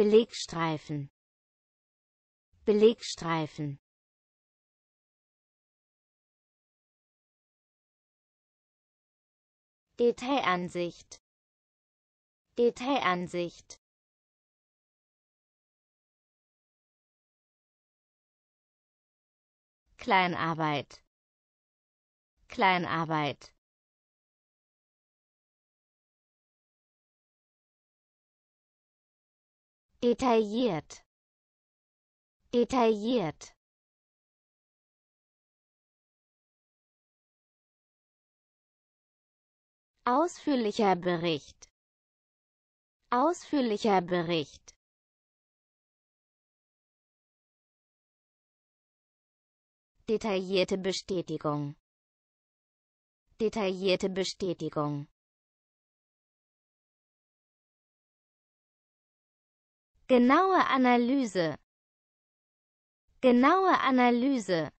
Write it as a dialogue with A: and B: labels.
A: Belegstreifen Belegstreifen Detailansicht Detailansicht Kleinarbeit Kleinarbeit detailliert detailliert ausführlicher Bericht ausführlicher Bericht detaillierte Bestätigung detaillierte Bestätigung Genaue Analyse. Genaue Analyse.